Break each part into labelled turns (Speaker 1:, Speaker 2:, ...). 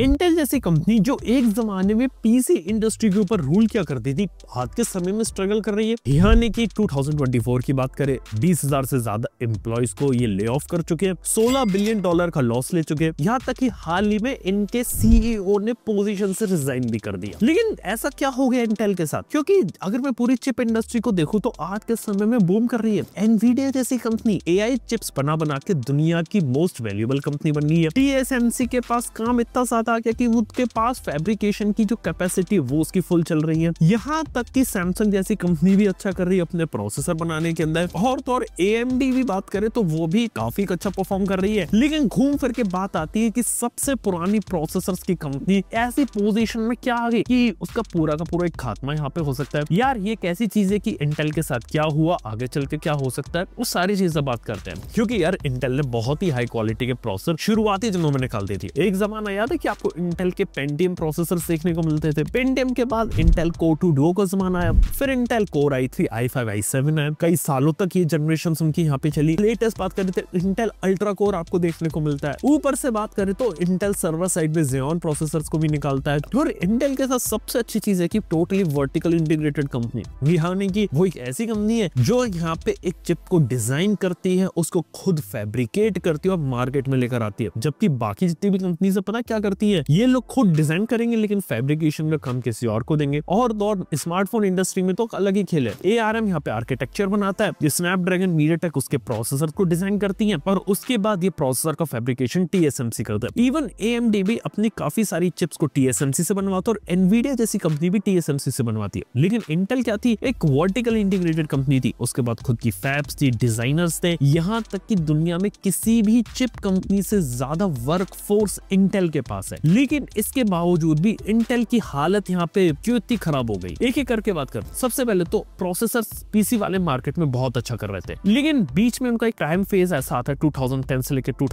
Speaker 1: Intel जैसी company जो एक जमाने में पीसी इंडस्ट्री के ऊपर रूल क्या करती थी आज के समय में स्ट्रगल कर रही है यहाँ की 2024 की बात करें 20,000 से ज्यादा एम्प्लॉयज को ये ले ऑफ कर चुके हैं 16 बिलियन डॉलर का लॉस ले चुके हैं यहाँ तक कि हाल ही में इनके सीईओ e ने पोजीशन से रिजाइन भी कर दिया लेकिन ऐसा क्या हो गया इंटेल के साथ क्योंकि अगर मैं पूरी चिप इंडस्ट्री को देखू तो आज के समय में बूम कर रही है एनवीडिया जैसी कंपनी ए चिप्स बना बना के दुनिया की मोस्ट वैल्यूएबल कंपनी बन गई है टी के पास काम इतना ज्यादा आ गया कि उनके पास फैब्रिकेशन की जो कैपेसिटी वो उसकी फुल चल रही है यहाँ तक कि सैमसंग जैसी कंपनी भी अच्छा कर रही है अपने प्रोसेसर बनाने के अंदर और तो और एम भी बात करें तो वो भी काफी अच्छा परफॉर्म कर रही है लेकिन घूम फिर के बात आती है कि सबसे पुरानी प्रोसेसर की कंपनी ऐसी पोजिशन में क्या आ गई की उसका पूरा का पूरा एक खात्मा यहाँ पे हो सकता है यार ये कैसी चीज है की इंटेल के साथ क्या हुआ आगे चल के क्या हो सकता है वो सारी चीजें बात करते हैं क्योंकि यार इंटेल ने बहुत ही हाई क्वालिटी के प्रोसेसर शुरुआती दिनों में निकाल दी थी एक जमाना याद है कि आप आपको इंटेल के पेंटियम प्रोसेसर देखने को मिलते थे पेंटियम के बाद इंटेल को टू डो का जमाना आया फिर Intel Core i three i five i seven आया कई सालों तक ये जनरेशन उनकी यहाँ पे चली लेटेस्ट बात करें तो इंटेल अल्ट्रा कोर आपको देखने को मिलता है ऊपर से बात करें तो इंटेल सर्वर साइड में जेन प्रोसेसर को भी निकालता है और इंटेल के साथ सबसे अच्छी चीज है की टोटली वर्टिकल इंटीग्रेटेड कंपनी यहाँ की वो एक ऐसी कंपनी है जो यहाँ पे एक चिप को डिजाइन करती है उसको खुद फेब्रिकेट करती है और मार्केट में लेकर आती है जबकि बाकी जितनी भी कंपनी से पता क्या करती होती है ये लोग खुद डिजाइन करेंगे लेकिन फेब्रिकेशन का काम किसी और को देंगे और और स्मार्टफोन इंडस्ट्री में तो अलग ही खेल है ए आर एम यहाँ पे आर्किटेक्चर बनाता है स्नैप ड्रैगन मीडिया टेक उसके प्रोसेसर को डिजाइन करती है और उसके बाद ये प्रोसेसर का फैब्रिकेशन टीएसएमसी करता है इवन ए एम डी भी अपनी काफी सारी चिप्स को टीएसएमसी से बनवाता है और एनवीडिया जैसी कंपनी भी टीएसएमसी से बनवाती है लेकिन इंटेल क्या थी एक वर्टिकल इंटीग्रेटेड कंपनी थी उसके बाद खुद की फैब्स थी डिजाइनर्स थे यहाँ तक की दुनिया में किसी भी चिप कंपनी से ज्यादा वर्क फोर्स इंटेल के पास परसेंट लेकिन इसके बावजूद भी इंटेल की हालत यहाँ पे क्यों इतनी खराब हो गई एक एक करके बात कर सबसे पहले तो प्रोसेसर पीसी वाले मार्केट में बहुत अच्छा कर रहे थे लेकिन बीच में उनका एक टाइम फेज ऐसा आता है 2010 से लेकर टू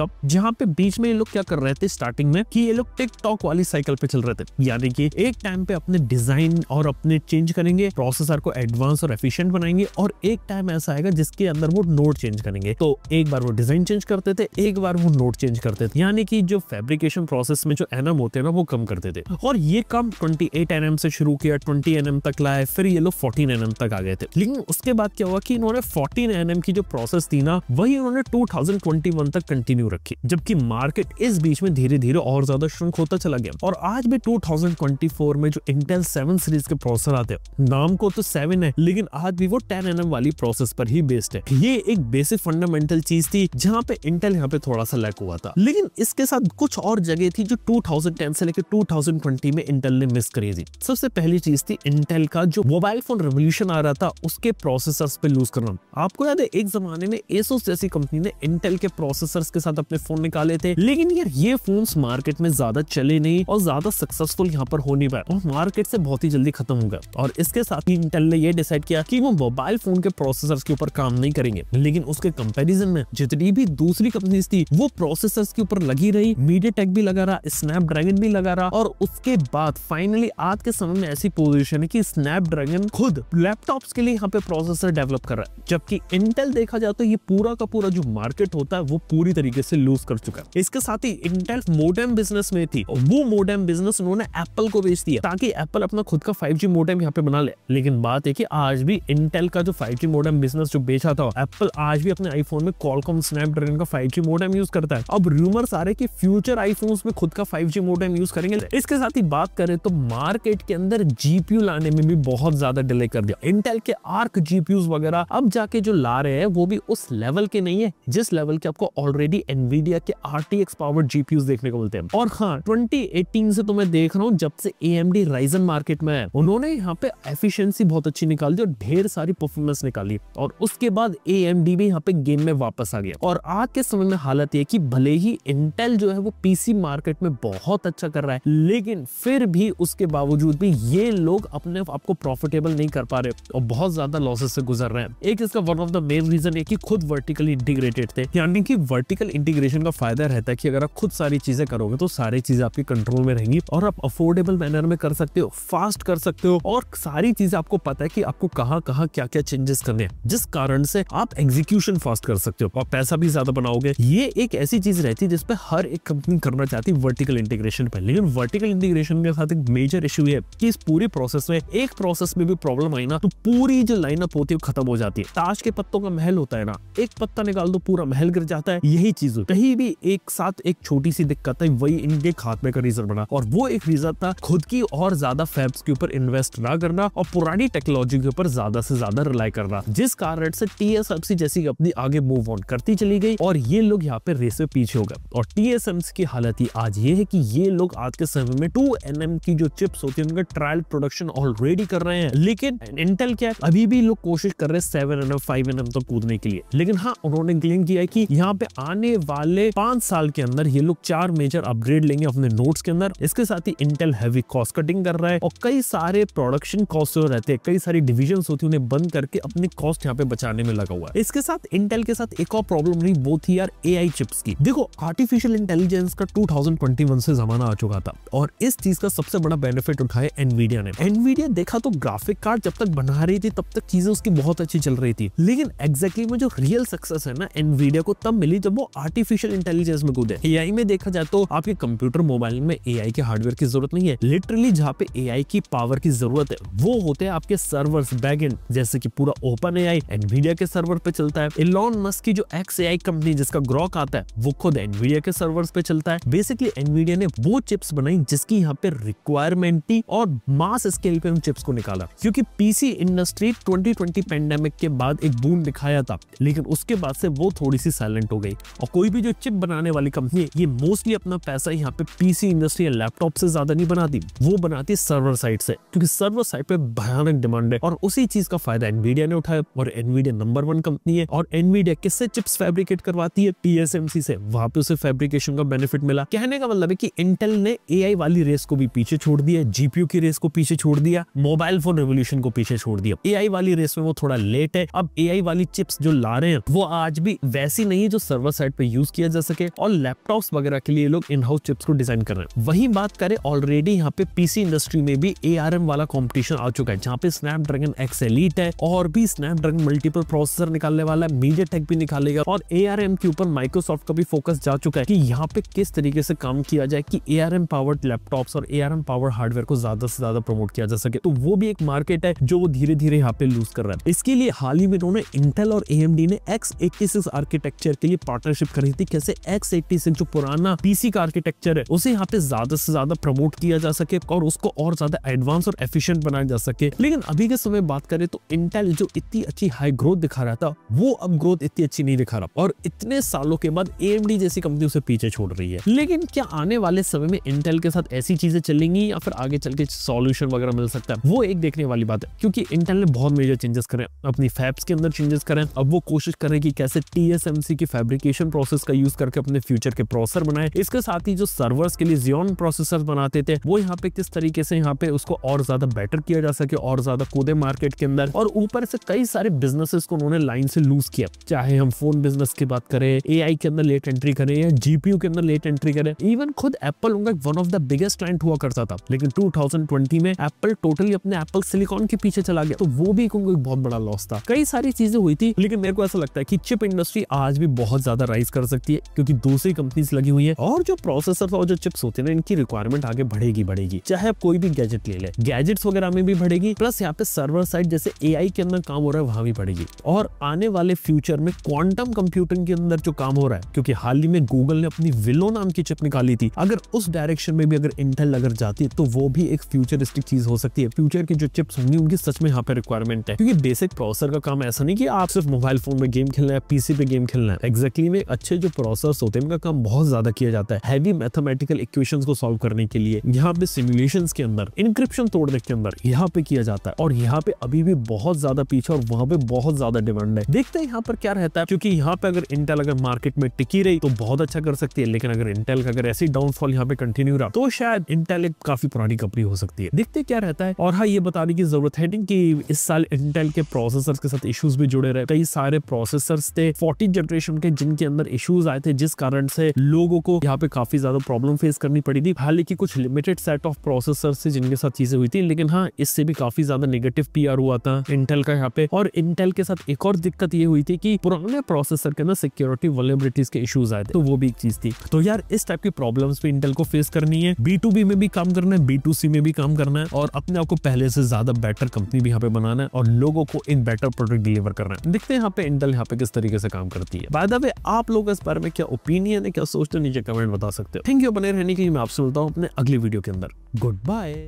Speaker 1: का जहाँ पे बीच में ये लोग क्या कर रहे थे स्टार्टिंग में कि ये लोग टिकटॉक वाली साइकिल पे चल रहे थे यानी कि एक टाइम पे अपने डिजाइन और अपने चेंज करेंगे प्रोसेसर को एडवांस और एफिशिएंट बनाएंगे और एक टाइम ऐसा आएगा जिसके अंदर वो नोट चेंज करेंगे तो एक बार वो डिजाइन चेंज करते थे एक बार वो नोट चेंज करते थे यानी कि जो फेब्रिकेशन प्रोसेस में जो एनएम होते हैं ना वो कम कर देते और ये काम 28 एनएम से शुरू किया ट्वेंटी एनएम तक लाए फिर ये लोग फोर्टीन एनएम तक आ गए थे लेकिन उसके बाद क्या हुआ कि इन्होंने फोर्टीन एनएम की जो प्रोसेस थी ना वही इन्होंने 2021 तक कंटिन्यू रखी जबकि मार्केट इस बीच में धीरे धीरे और ज्यादा श्रंक होता चला गया और आज भी 2024 में जो इंटेल सेवन सीरीज के प्रोसेसर आते हैं नाम को तो सेवन है लेकिन आज भी वो टेन एनएम वाली प्रोसेस पर ही बेस्ड है ये एक बेसिक फंडामेंटल चीज थी जहाँ पे इंटेल यहाँ पे थोड़ा सा लैक हुआ था लेकिन इसके साथ कुछ और जगह जगह थी जो 2010 से लेकर 2020 में इंटेल ने मिस करी थी सबसे पहली चीज थी इंटेल का जो मोबाइल फोन रेवोल्यूशन आ रहा था उसके प्रोसेसर्स पे लूज करना आपको याद है एक जमाने में एसोस जैसी कंपनी ने इंटेल के प्रोसेसर्स के साथ अपने फोन निकाले थे लेकिन यार ये फोन मार्केट में ज्यादा चले नहीं और ज्यादा सक्सेसफुल यहाँ पर हो नहीं पाए और मार्केट से बहुत ही जल्दी खत्म हो गया और इसके साथ ही इंटेल ने यह डिसाइड किया कि वो मोबाइल फोन के प्रोसेसर के ऊपर काम नहीं करेंगे लेकिन उसके कंपेरिजन में जितनी भी दूसरी कंपनी थी वो प्रोसेसर के ऊपर लगी रही मीडिया भी लगा रहा स्नैपड्रैगन भी लगा रहा और उसके बाद फाइनली आज के समय में ऐसी पोजीशन है कि स्नैपड्रैगन खुद लैपटॉप्स के लिए यहाँ पे प्रोसेसर डेवलप कर रहा है जबकि इंटेल देखा जाए तो ये पूरा का पूरा जो मार्केट होता है वो पूरी तरीके से लूज कर चुका है इसके साथ ही इंटेल मोडेम बिजनेस में थी वो मोडेम बिजनेस उन्होंने एप्पल को बेच दिया ताकि एप्पल अपना खुद का 5G मोडेम यहाँ पे बना ले। लेकिन बात है कि आज भी इंटेल का जो 5G मोडेम बिजनेस जो बेचा था एप्पल आज भी अपने आईफोन में कॉलकॉम स्नैपड्रैगन का फाइव मोडेम यूज करता है अब रूमर्स आ रहे की फ्यूचर आईफोन उसमें खुद का 5G मोडेम यूज करेंगे इसके साथ ही बात करें तो मार्केट के अंदर जीपीयू लाने में भी बहुत ज्यादा डिले कर दिया इंटेल के आर्क जीपीयू वगैरह अब जाके जो ला रहे हैं वो भी उस लेवल के नहीं है जिस लेवल के आपको ऑलरेडी एनवीडिया के आर आरटीएक्स पावर्ड जीपीयू देखने को मिलते हैं और हाँ 2018 से तो मैं देख रहा हूँ जब से ए एएमडी राइजन मार्केट में है उन्होंने यहाँ पे एफिशियंसी बहुत अच्छी निकाल दी और ढेर सारी परफॉर्मेंस निकाली और उसके बाद एएमडी भी यहाँ पे गेम में वापस आ गया और आज के समय में हालत ये की भले ही इंटेल जो है वो पीसी मार्केट में बहुत अच्छा कर रहा है लेकिन फिर भी उसके बावजूद भी ये लोग अपने आपको प्रॉफिटेबल नहीं कर पा रहे और बहुत ज्यादा लॉसेस से गुजर रहे हैं एक इसका one of the main reason है कि खुद वर्टिकली इंटीग्रेटेड थे यानी कि वर्टिकल इंटीग्रेशन का फायदा रहता है कि अगर आप खुद सारी चीजें करोगे तो सारी चीजें आपके कंट्रोल में रहेंगी और आप अफोर्डेबल मैनर में कर सकते हो फास्ट कर सकते हो और सारी चीजें आपको पता है कि आपको कहाँ कहाँ क्या क्या चेंजेस करने हैं जिस कारण से आप एग्जीक्यूशन फास्ट कर सकते हो और पैसा भी ज्यादा बनाओगे ये एक ऐसी चीज रहती है जिसपे हर एक कंपनी करना चाहती आती है वर्टिकल इंटीग्रेशन पर लेकिन वर्टिकल इंटीग्रेशन के साथ एक मेजर इश्यू है कि इस पूरे प्रोसेस में एक प्रोसेस में भी प्रॉब्लम आई ना तो पूरी जो लाइन अप होती है खत्म हो जाती है ताश के पत्तों का महल होता है ना एक पत्ता निकाल दो पूरा महल गिर जाता है यही चीज कहीं भी एक साथ एक छोटी सी दिक्कत है वही इनके खात्मे का रीजन बना और वो एक रीजन था खुद की और ज्यादा फैब्स के ऊपर इन्वेस्ट ना करना और पुरानी टेक्नोलॉजी के ऊपर ज्यादा से ज्यादा रिलाई करना जिस कारण से टीएसएमसी जैसी कंपनी आगे मूव ऑन करती चली गई और ये लोग यहाँ पे रेस में पीछे हो गए और टीएसएमसी की हालत जाती आज ये है कि ये लोग आज के समय में टू एन की जो चिप्स होती है उनका ट्रायल प्रोडक्शन ऑलरेडी कर रहे हैं लेकिन इंटेल क्या है अभी भी लोग कोशिश कर रहे हैं seven N M five N M तक कूदने के लिए लेकिन हाँ उन्होंने क्लेम किया है कि यहाँ पे आने वाले पांच साल के अंदर ये लोग चार मेजर अपग्रेड लेंगे अपने नोट्स के अंदर इसके साथ ही इंटेल हैवी कॉस्ट कटिंग कर रहा है और कई सारे प्रोडक्शन कॉस्ट जो रहते हैं कई सारी डिविजन होती है उन्हें बंद करके अपनी कॉस्ट यहाँ पे बचाने में लगा हुआ है इसके साथ इंटेल के साथ एक और प्रॉब्लम रही वो थी यार ए चिप्स की देखो आर्टिफिशियल इंटेलिजेंस का टू 2021 से जमाना आ चुका था और इस चीज का सबसे बड़ा बेनिफिट उठाया एनवीडिया ने एनवीडिया देखा तो ग्राफिक कार्ड जब तक बना रही थी तब तक चीजें उसकी बहुत अच्छी चल रही थी लेकिन एग्जैक्टली में जो रियल सक्सेस है ना एनवीडिया को तब मिली जब वो आर्टिफिशियल इंटेलिजेंस में कूदे ए में देखा जाए तो आपके कंप्यूटर मोबाइल में ए के हार्डवेयर की जरूरत नहीं है लिटरली जहाँ पे ए की पावर की जरूरत है वो होते हैं आपके सर्वर्स बैकएंड जैसे की पूरा ओपन ए आई के सर्वर पे चलता है इलॉन मस्क की जो एक्स ए कंपनी जिसका ग्रॉक आता है वो खुद एनवीडिया के सर्वर पे चलता है बेसिकली एनवीडिया ने वो चिप्स बनाई जिसकी यहाँ पे रिक्वायरमेंट थी और मास स्केल पे उन चिप्स को निकाला क्योंकि पीसी इंडस्ट्री 2020 पेंडेमिक के बाद एक बूम दिखाया था लेकिन उसके बाद से वो थोड़ी सी साइलेंट हो गई और कोई भी जो चिप बनाने वाली कंपनी है ये मोस्टली अपना पैसा यहाँ पे पीसी इंडस्ट्री या लैपटॉप से ज्यादा नहीं बनाती वो बनाती सर्वर साइड से क्योंकि सर्वर साइड पे भयानक डिमांड है और उसी चीज का फायदा एनवीडिया ने उठाया और एनवीडिया नंबर वन कंपनी है और एनवीडिया किससे चिप्स फैब्रिकेट करवाती है पीएसएमसी से वहां पे उसे फैब्रिकेशन का बेनिफिट मिला कहने का मतलब है कि इंटेल ने एआई वाली रेस को भी पीछे छोड़ दिया जीपीयू की रेस को पीछे छोड़ दिया मोबाइल फोन रेवोल्यूशन को पीछे छोड़ दिया एआई वाली रेस में वो थोड़ा लेट है अब एआई वाली चिप्स जो ला रहे हैं वो आज भी वैसी नहीं है जो सर्वर साइड पे यूज किया जा सके और लैपटॉप वगैरह के लिए लोग इन हाउस चिप्स को डिजाइन कर रहे हैं वही बात करें ऑलरेडी यहाँ पे पीसी इंडस्ट्री में भी ए वाला कॉम्पिटिशन आ चुका है जहाँ पे स्नैप ड्रैगन एक्सेलीट है और भी स्नैप ड्रैगन मल्टीपल प्रोसेसर निकालने वाला है मीडिया भी निकालेगा और ए के ऊपर माइक्रोसॉफ्ट का भी फोकस जा चुका है की यहाँ पे किस तरीके तरीके से काम किया जाए कि A R M powered laptop और A R M power hardware को ज्यादा से ज्यादा प्रमोट किया जा सके तो वो भी एक मार्केट है जो वो धीरे धीरे यहाँ पे लूज कर रहा है इसके लिए हाल ही में उन्होंने इंटेल और ए एम डी ने एक्स एट्टी सिक्स आर्किटेक्चर के लिए पार्टनरशिप करी थी कैसे एक्स एट्टी सिक्स जो पुराना पीसी का आर्किटेक्चर है उसे यहाँ पे ज्यादा से ज्यादा प्रमोट किया जा सके और उसको और ज्यादा एडवांस और एफिशियंट बनाया जा सके लेकिन अभी के समय बात करें तो इंटेल जो इतनी अच्छी हाई ग्रोथ दिखा रहा था वो अब ग्रोथ इतनी अच्छी नहीं दिखा रहा और इतने सालों के बाद एएमडी जैसी कंपनी उसे पीछे छोड़ रही है लेकिन क्या आने वाले समय में इंटेल के साथ ऐसी चीजें चलेंगी या फिर आगे चल के सोल्यूशन वगैरह मिल सकता है वो एक देखने वाली बात है क्योंकि इंटेल ने बहुत मेजर चेंजेस करें अपनी फैब्स के अंदर चेंजेस करें अब वो कोशिश करें कि कैसे टीएसएमसी की फैब्रिकेशन प्रोसेस का यूज करके अपने फ्यूचर के प्रोसेसर बनाए इसके साथ ही जो सर्वर्स के लिए जियोन प्रोसेसर बनाते थे वो यहाँ पे किस तरीके से यहाँ पे उसको और ज्यादा बेटर किया जा सके और ज्यादा कूदे मार्केट के अंदर और ऊपर से कई सारे बिजनेसेस को उन्होंने लाइन से लूज किया चाहे हम फोन बिजनेस की बात करें ए के अंदर लेट एंट्री करें या जीपीयू के अंदर लेट एंट्री करें इवन खुद एप्पल उनका one of the biggest client हुआ करता था लेकिन 2020 में एप्पल टोटली अपने एप्पल सिलिकॉन के पीछे चला गया तो वो भी उनको एक बहुत बड़ा लॉस था कई सारी चीजें हुई थी लेकिन मेरे को ऐसा लगता है कि चिप इंडस्ट्री आज भी बहुत ज्यादा राइज कर सकती है क्योंकि दूसरी कंपनीज लगी हुई है और जो प्रोसेसर और जो चिप्स होते हैं इनकी रिक्वायरमेंट आगे बढ़ेगी बढ़ेगी चाहे आप कोई भी गैजेट ले ले गैजेट्स वगैरह में भी बढ़ेगी प्लस यहाँ पे सर्वर साइड जैसे ए के अंदर काम हो रहा है वहां भी बढ़ेगी और आने वाले फ्यूचर में क्वांटम कंप्यूटिंग के अंदर जो काम हो रहा है क्योंकि हाल ही में गूगल ने अपनी विलो नाम की चिप निकाली थी अगर उस डायरेक्शन में भी अगर इंटेल अगर जाती है तो वो भी एक फ्यूचरिस्टिक चीज हो सकती है फ्यूचर की जो चिप्स होंगी उनकी सच में यहाँ पे रिक्वायरमेंट है क्योंकि बेसिक प्रोसेसर का काम ऐसा नहीं कि आप सिर्फ मोबाइल फोन में गेम खेलना है पीसी पे गेम खेलना है एक्जैक्टली में अच्छे जो प्रोसेसर होते हैं उनका काम बहुत ज्यादा किया जाता है हैवी मैथमेटिकल इक्वेशन को सॉल्व करने के लिए यहाँ पे सिमुलेशन के अंदर इनक्रिप्शन तोड़ने के अंदर यहाँ पे किया जाता है और यहाँ पे अभी भी बहुत ज्यादा पीछे और वहाँ पे बहुत ज्यादा डिमांड है देखते हैं यहाँ पर क्या रहता है क्योंकि यहाँ पे अगर इंटेल अगर मार्केट में टिकी रही तो बहुत अच्छा कर सकती है लेकिन अगर इंटेल का अगर ऐसी डाउनफॉल यहाँ पे कंटिन्यू रहा तो शायद इंटेल एक काफी पुरानी कंपनी हो सकती है देखते क्या रहता है और हाँ ये बताने की जरूरत है नहीं कि इस साल इंटेल के प्रोसेसर के साथ इश्यूज भी जुड़े रहे कई सारे प्रोसेसर थे फोर्टीन जनरेशन के जिनके अंदर इश्यूज आए थे जिस कारण से लोगों को यहाँ पे काफी ज्यादा प्रॉब्लम फेस करनी पड़ी थी हालांकि कुछ लिमिटेड सेट ऑफ प्रोसेसर से जिनके साथ चीजें हुई थी लेकिन हाँ इससे भी काफी ज्यादा नेगेटिव पी हुआ था इंटेल का यहाँ पे और इंटेल के साथ एक और दिक्कत ये हुई थी कि पुराने प्रोसेसर के अंदर सिक्योरिटी वॉलेबिलिटीज के इश्यूज आए थे तो वो भी एक चीज थी तो यार इस टाइप की प्रॉब्लम्स भी इंटेल को फेस करनी है बी टू बी में भी काम करना है बी टू सी में भी काम करना है और अपने आप को पहले से ज्यादा बेटर कंपनी भी यहाँ पे बनाना है और लोगों को इन बेटर प्रोडक्ट डिलीवर करना है देखते हैं यहाँ पे इंटेल यहाँ पे किस तरीके से काम करती है बाय द वे आप लोग इस बारे में क्या ओपिनियन है क्या सोचते हैं नीचे कमेंट बता सकते हो थैंक यू बने रहने के लिए मैं आपसे मिलता हूँ अपने अगली वीडियो के अंदर गुड बाय